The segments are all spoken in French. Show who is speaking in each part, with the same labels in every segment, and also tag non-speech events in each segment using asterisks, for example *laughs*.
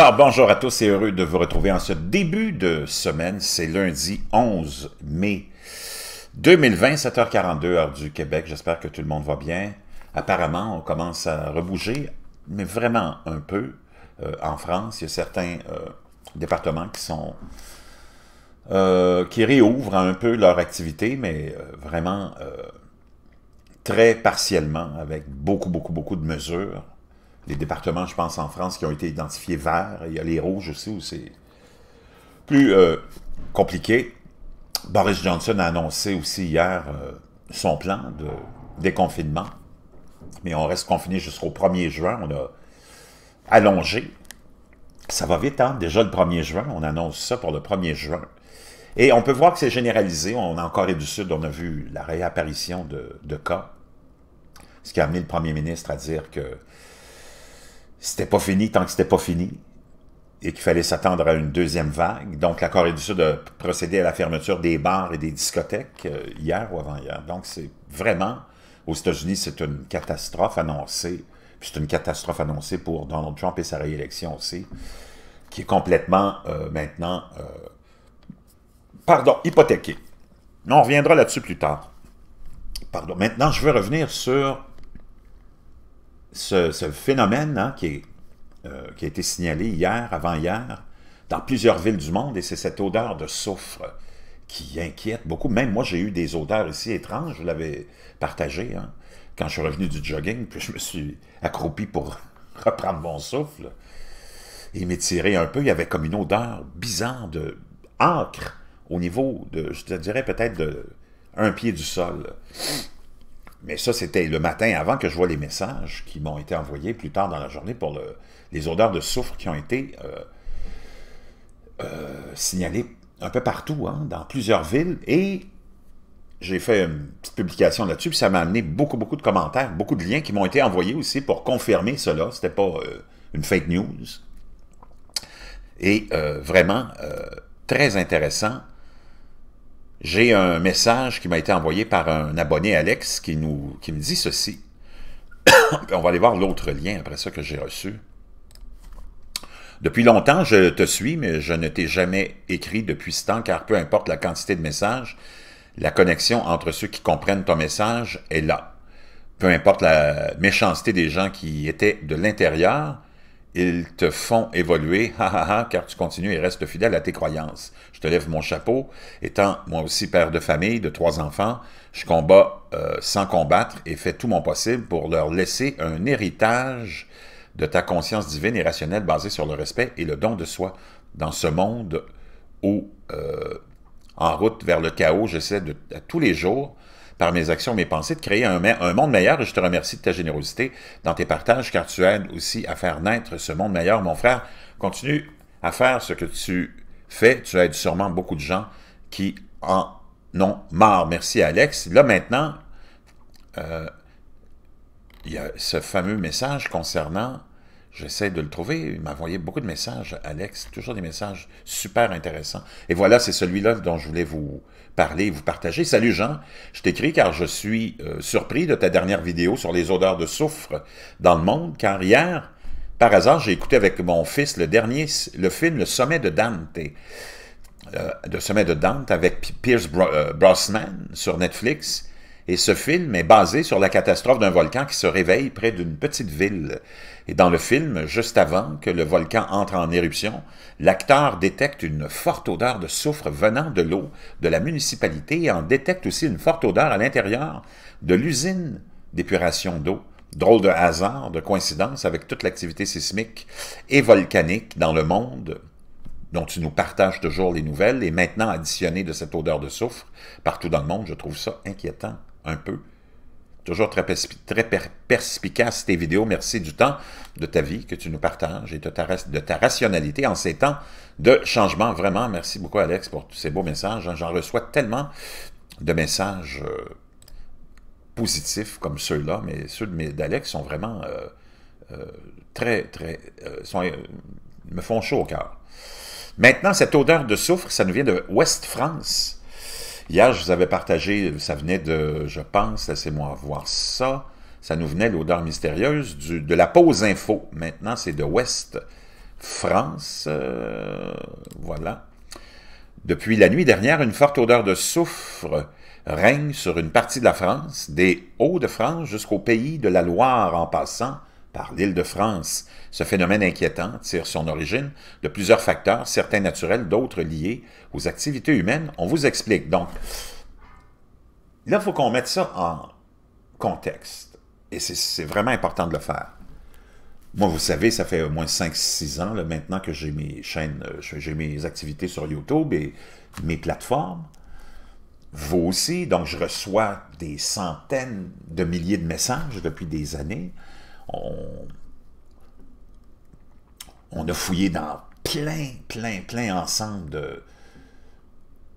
Speaker 1: Alors bonjour à tous et heureux de vous retrouver en ce début de semaine. C'est lundi 11 mai 2020, 7h42 heure du Québec. J'espère que tout le monde va bien. Apparemment, on commence à rebouger, mais vraiment un peu. Euh, en France, il y a certains euh, départements qui sont euh, qui réouvrent un peu leur activité, mais vraiment très partiellement, avec beaucoup, beaucoup, beaucoup de mesures des départements, je pense, en France qui ont été identifiés verts. Il y a les rouges aussi où c'est plus euh, compliqué. Boris Johnson a annoncé aussi hier euh, son plan de déconfinement. Mais on reste confiné jusqu'au 1er juin. On a allongé. Ça va vite, hein? Déjà le 1er juin, on annonce ça pour le 1er juin. Et on peut voir que c'est généralisé. On, en Corée du Sud, on a vu la réapparition de, de cas, ce qui a amené le premier ministre à dire que c'était pas fini tant que c'était pas fini et qu'il fallait s'attendre à une deuxième vague. Donc, la Corée du Sud a procédé à la fermeture des bars et des discothèques euh, hier ou avant-hier. Donc, c'est vraiment, aux États-Unis, c'est une catastrophe annoncée. Puis c'est une catastrophe annoncée pour Donald Trump et sa réélection aussi, qui est complètement euh, maintenant, euh, pardon, hypothéquée. On reviendra là-dessus plus tard. Pardon. Maintenant, je veux revenir sur ce, phénomène hein, euh, qui, a été signalé hier, avant-hier, dans plusieurs villes du monde, et c'est cette odeur de soufre qui inquiète beaucoup. Même moi, j'ai eu des odeurs ici étranges, je l'avais partagé hein. quand je suis revenu du jogging, puis je me suis accroupi pour *laughs* reprendre mon souffle et m'étirer un peu. Il y avait comme une odeur bizarre de ancre au niveau de, je te dirais peut-être de un pied du sol. Mais ça, c'était le matin avant que je vois les messages qui m'ont été envoyés plus tard dans la journée pour les odeurs de soufre qui ont été euh, euh, signalées un peu partout, hein, dans plusieurs villes. Et j'ai fait une petite publication là-dessus, puis ça m'a amené beaucoup, beaucoup de commentaires, beaucoup de liens qui m'ont été envoyés aussi pour confirmer cela. C'était pas euh, une fake news. Et vraiment, très intéressant j'ai un message qui m'a été envoyé par un abonné Alex qui, nous, qui me dit ceci. *coughs* On va aller voir l'autre lien après ça que j'ai reçu. Depuis longtemps, je te suis, mais je ne t'ai jamais écrit depuis ce temps, car peu importe la quantité de messages, la connexion entre ceux qui comprennent ton message est là. Peu importe la méchanceté des gens qui étaient de l'intérieur, ils te font évoluer, car tu continues et restes fidèle à tes croyances. Je te lève mon chapeau. Étant moi aussi père de famille de trois enfants, je combats euh, sans combattre et fais tout mon possible pour leur laisser un héritage de ta conscience divine et rationnelle basée sur le respect et le don de soi. Dans ce monde où, euh, en route vers le chaos, j'essaie tous les jours par mes actions, mes pensées, de créer un, monde meilleur. je te remercie de ta générosité dans tes partages, car tu aides aussi à faire naître ce monde meilleur. Mon frère, continue à faire ce que tu fais. Tu aides sûrement beaucoup de gens qui en ont marre. Merci, Alex. Là, maintenant, euh, il y a ce fameux message concernant J'essaie de le trouver. Il m'a envoyé beaucoup de messages, Alex. Toujours des messages super intéressants. Et voilà, c'est celui-là dont je voulais vous parler vous partager. Salut Jean, je t'écris car je suis euh, surpris de ta dernière vidéo sur les odeurs de soufre dans le monde, car hier, par hasard, j'ai écouté avec mon fils le dernier, le film Le Sommet de Dante. Euh, Sommet de Dante avec Pierce euh, Brosnan sur Netflix. Et ce film est basé sur la catastrophe d'un volcan qui se réveille près d'une petite ville. Et dans le film, juste avant que le volcan entre en éruption, l'acteur détecte une forte odeur de soufre venant de l'eau de la municipalité et en détecte aussi une forte odeur à l'intérieur de l'usine d'épuration d'eau. Drôle de hasard, de coïncidence avec toute l'activité sismique et volcanique dans le monde dont tu nous partages toujours les nouvelles, et maintenant additionné de cette odeur de soufre partout dans le monde, je trouve ça inquiétant un peu. Toujours très, très perspicace tes vidéos. Merci du temps de ta vie que tu nous partages et de ta, de ta rationalité en ces temps de changement. Vraiment, merci beaucoup Alex pour tous ces beaux messages. Hein, j'en reçois tellement de messages euh, positifs comme ceux-là, mais ceux d'Alex sont vraiment euh, euh, très, très... me font chaud au cœur. Maintenant, cette odeur de soufre, ça nous vient de Ouest-France. Hier, je vous avais partagé, ça venait de, je pense, laissez-moi voir ça, ça nous venait l'odeur mystérieuse de la pause info. Maintenant, c'est de Ouest France. Euh, voilà. Depuis la nuit dernière, une forte odeur de soufre règne sur une partie de la France, des Hauts-de-France jusqu'au pays de la Loire en passant par l'Île-de-France. Ce phénomène inquiétant tire son origine de plusieurs facteurs, certains naturels, d'autres liés aux activités humaines. On vous explique. Donc, là, il faut qu'on mette ça en contexte. Et c'est vraiment important de le faire. Moi, vous savez, ça fait au moins 5-6 ans maintenant que j'ai mes chaînes, euh, j'ai mes activités sur YouTube et mes plateformes. Vous aussi, donc je reçois des centaines de milliers de messages depuis des années on, a fouillé dans plein, plein, plein ensemble de,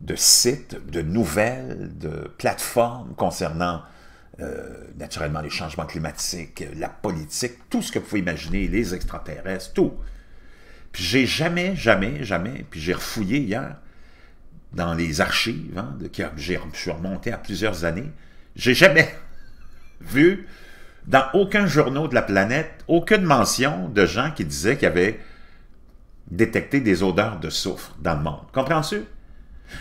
Speaker 1: de sites, de nouvelles, de plateformes concernant euh, naturellement les changements climatiques, la politique, tout ce que vous pouvez imaginer, les extraterrestres, tout. Puis j'ai jamais, jamais, jamais, puis j'ai refouillé hier dans les archives, hein, de, je suis remonté à plusieurs années, j'ai jamais *laughs* vu dans aucun journal de la planète, aucune mention de gens qui disaient qu'il y avait détecté des odeurs de soufre dans le monde. Comprends-tu?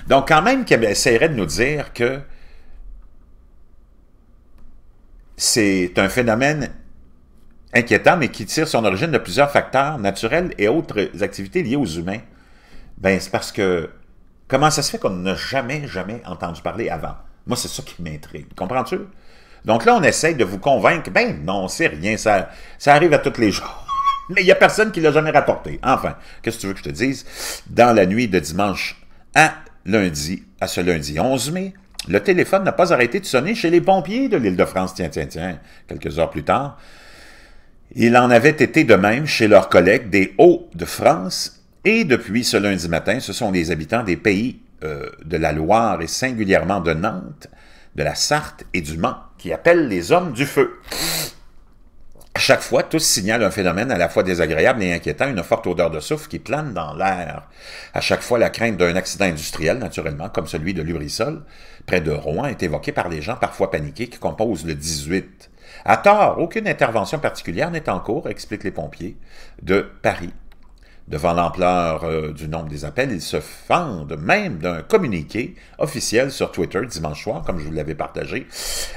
Speaker 1: Donc, quand même qu'ils essaieraient de nous dire que c'est un phénomène inquiétant, mais qui tire son origine de plusieurs facteurs naturels et autres activités liées aux humains, ben c'est parce que comment ça se fait qu'on n'a jamais, jamais entendu parler avant? Moi, c'est ça qui m'intrigue. Comprends-tu? Donc là, on essaye de vous convaincre, ben non, c'est rien, ça, ça arrive à tous les jours. *laughs* Mais il n'y a personne qui l'a jamais rapporté. Enfin, qu'est-ce que tu veux que je te dise? Dans la nuit de dimanche à lundi, à ce lundi 11 mai, le téléphone n'a pas arrêté de sonner chez les pompiers de l'île de France. Tiens, tiens, tiens, quelques heures plus tard. Il en avait été de même chez leurs collègues des Hauts-de-France et depuis ce lundi matin, ce sont les habitants des pays euh, de la Loire et singulièrement de Nantes de la Sarthe et du Mans, qui appellent les hommes du feu. À chaque fois, tous signalent un phénomène à la fois désagréable et inquiétant, une forte odeur de soufre qui plane dans l'air. À chaque fois, la crainte d'un accident industriel, naturellement, comme celui de l'urissol, près de Rouen, est évoquée par les gens parfois paniqués qui composent le 18. À tort, aucune intervention particulière n'est en cours, expliquent les pompiers de Paris Devant l'ampleur euh, du nombre des appels, ils se fendent même d'un communiqué officiel sur Twitter dimanche soir, comme je vous l'avais partagé,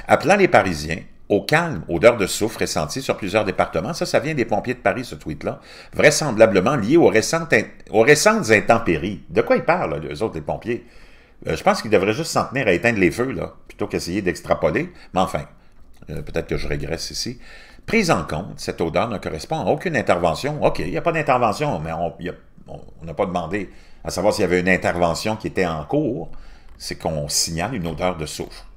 Speaker 1: appelant les Parisiens au calme, odeur de soufre ressentie sur plusieurs départements. Ça, ça vient des pompiers de Paris, ce tweet-là. Vraisemblablement lié aux récentes, intempéries. De quoi ils parlent, les autres, les pompiers? Euh, je pense qu'ils devraient juste s'en tenir à éteindre les feux, là, plutôt qu'essayer d'extrapoler. Mais enfin, euh, peut-être que je régresse ici prise en compte, cette odeur ne correspond à aucune intervention. OK, il n'y a pas d'intervention, mais on n'a pas demandé à savoir s'il y avait une intervention qui était en cours. C'est qu'on signale une odeur de soufre.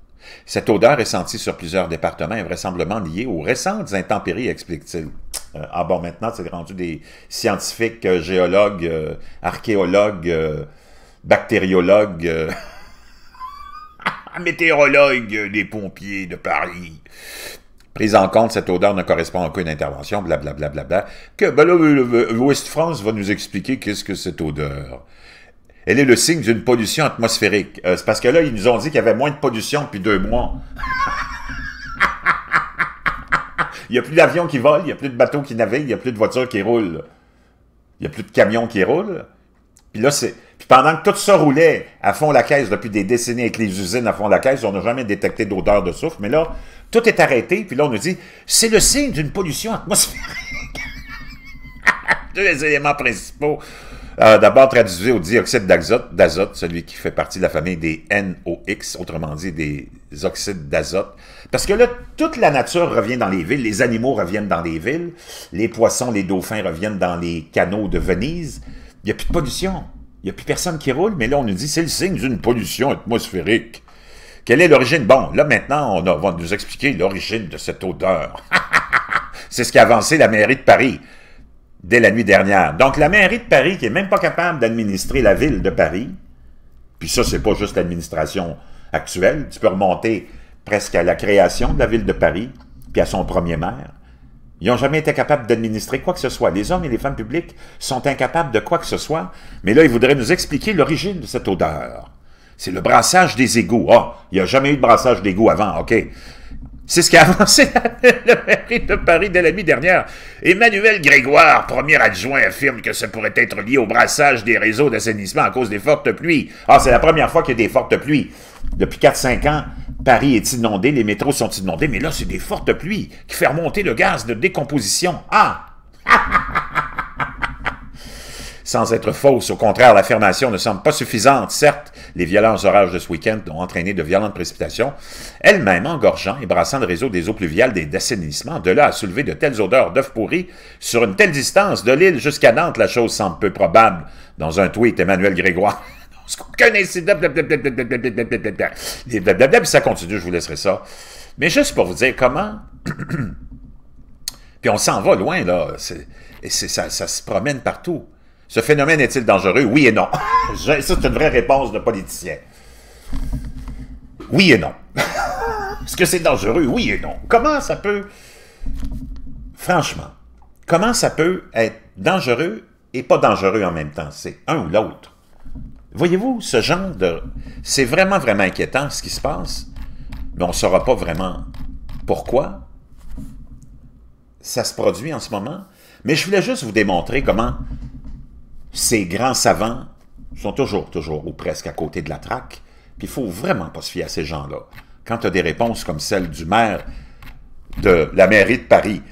Speaker 1: Cette odeur est sentie sur plusieurs départements et vraisemblablement liée aux récentes intempéries, explique-t-il. Euh, ah bon, maintenant, c'est rendu des scientifiques, euh, géologues, euh, archéologues, bactériologues, *laughs* météorologues, des pompiers de Paris prise en compte, cette odeur ne correspond à aucune intervention, blablabla, que ben là, West euh, euh, France va nous expliquer qu'est-ce que cette odeur. Elle est le signe d'une pollution atmosphérique. Euh, c'est parce que là, ils nous ont dit qu'il y avait moins de pollution depuis deux mois. *laughs* il n'y a plus d'avions qui volent, il n'y a plus de bateaux qui naviguent, il n'y a plus de voitures qui roulent. Il n'y a plus de camions qui roulent. Puis là, c'est... Puis pendant que tout ça roulait à fond la caisse depuis des décennies avec les usines à fond la caisse, on n'a jamais détecté d'odeur de soufre. Mais là, tout est arrêté, puis là, on nous dit, c'est le signe d'une pollution atmosphérique. *laughs* Deux éléments principaux. Euh, d'abord, traduit au dioxyde d'azote, celui qui fait partie de la famille des NOx, autrement dit des oxydes d'azote. Parce que là, toute la nature revient dans les villes, les animaux reviennent dans les villes, les poissons, les dauphins reviennent dans les canaux de Venise. Il n'y a plus de pollution. Il n'y a plus personne qui roule, mais là, on nous dit c'est le signe d'une pollution atmosphérique. Quelle est l'origine? Bon, là maintenant, on, va nous expliquer l'origine de cette odeur. *laughs* C'est ce qu'a avancé la mairie de Paris dès la nuit dernière. Donc, la mairie de Paris, qui n'est même pas capable d'administrer la ville de Paris, puis ça, n'est pas juste l'administration actuelle, tu peux remonter presque à la création de la ville de Paris, puis à son premier maire. Ils n'ont jamais été capables d'administrer quoi que ce soit. Les hommes et les femmes publiques sont incapables de quoi que ce soit, mais là, ils voudraient nous expliquer l'origine de cette odeur. C'est le brassage des égouts. Ah, il n'y a jamais eu de brassage d'égouts avant, OK. C'est ce qui a *laughs* avancé le mérite de Paris dès la nuit dernière. Emmanuel Grégoire, premier adjoint, affirme que ça pourrait être lié au brassage des réseaux d'assainissement à cause des fortes pluies. Ah, c'est la première fois qu'il y a des fortes pluies. Depuis 4-5 ans, Paris est inondé, les métros sont inondés, mais là, c'est des fortes pluies qui font remonter le gaz de décomposition. Ah! *laughs* sans être fausse. Au contraire, l'affirmation ne semble pas suffisante. Certes, les violents orages de ce week-end ont entraîné de violentes précipitations, elles-mêmes engorgeant et brassant le réseau des eaux pluviales des assainissements, De là à soulever de telles odeurs d'œufs pourris sur une telle distance de l'île jusqu'à Nantes, la chose semble peu probable. Dans un tweet, Emmanuel Grégoire ça continue, je vous laisserai ça. Mais juste pour vous dire comment... puis on s'en va loin, là. ça se promène partout. Ce phénomène est-il dangereux? Oui et non. *laughs* Ça, c'est une vraie réponse de politicien. Oui et non. *laughs* Est-ce que c'est dangereux? Oui et non. Comment ça peut... Franchement, comment ça peut être dangereux et pas dangereux en même temps? C'est un ou l'autre. Voyez-vous, ce genre de... C'est vraiment, vraiment inquiétant ce qui se passe, mais on ne saura pas vraiment pourquoi ça se produit en ce moment. Mais je voulais juste vous démontrer comment ces grands savants sont toujours, toujours ou presque à côté de la traque, puis il faut vraiment pas se fier à ces gens-là. Quand tu as des réponses comme celle du maire de la mairie de Paris,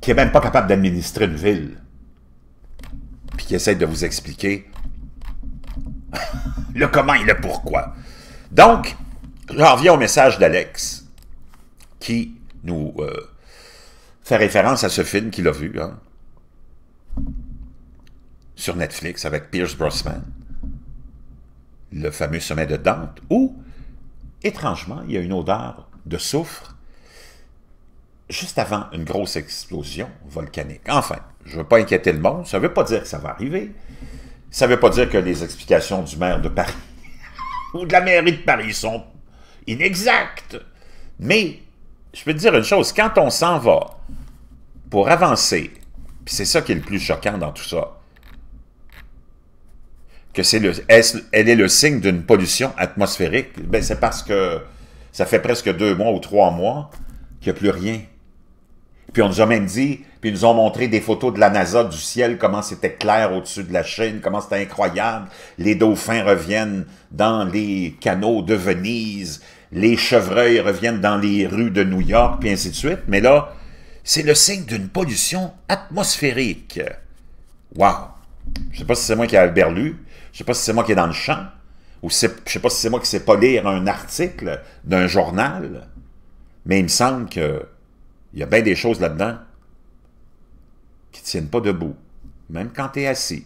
Speaker 1: qui est même pas capable d'administrer une ville, puis qui essaie de vous expliquer *laughs* le comment et le pourquoi. Donc, je reviens au message d'Alex, qui nous euh, fait référence à ce film qu'il a vu, hein, sur Netflix avec Pierce Brosnan, le fameux sommet de Dante, où, étrangement, il y a une odeur de soufre juste avant une grosse explosion volcanique. Enfin, je ne veux pas inquiéter le monde, ça ne veut pas dire que ça va arriver, ça ne veut pas dire que les explications du maire de Paris *laughs* ou de la mairie de Paris sont inexactes, mais je peux dire une chose, quand on s'en va pour avancer, c'est ça qui est le plus choquant dans tout ça, que c'est le, est, elle est le signe d'une pollution atmosphérique, ben c'est parce que ça fait presque deux mois ou trois mois qu'il n'y a plus rien. Puis on nous a même dit, puis ils nous ont montré des photos de la NASA du ciel, comment c'était clair au-dessus de la Chine, comment c'était incroyable. Les dauphins reviennent dans les canaux de Venise, les chevreuils reviennent dans les rues de New York, puis ainsi de suite. Mais là, c'est le signe d'une pollution atmosphérique. Wow! Je ne sais pas si c'est moi qui ai berlu, je sais pas si c'est moi qui est dans le champ, ou je sais pas si c'est moi qui sais pas lire un article d'un journal, mais il me semble que il y a bien des choses là-dedans qui tiennent pas debout, même quand tu es assis.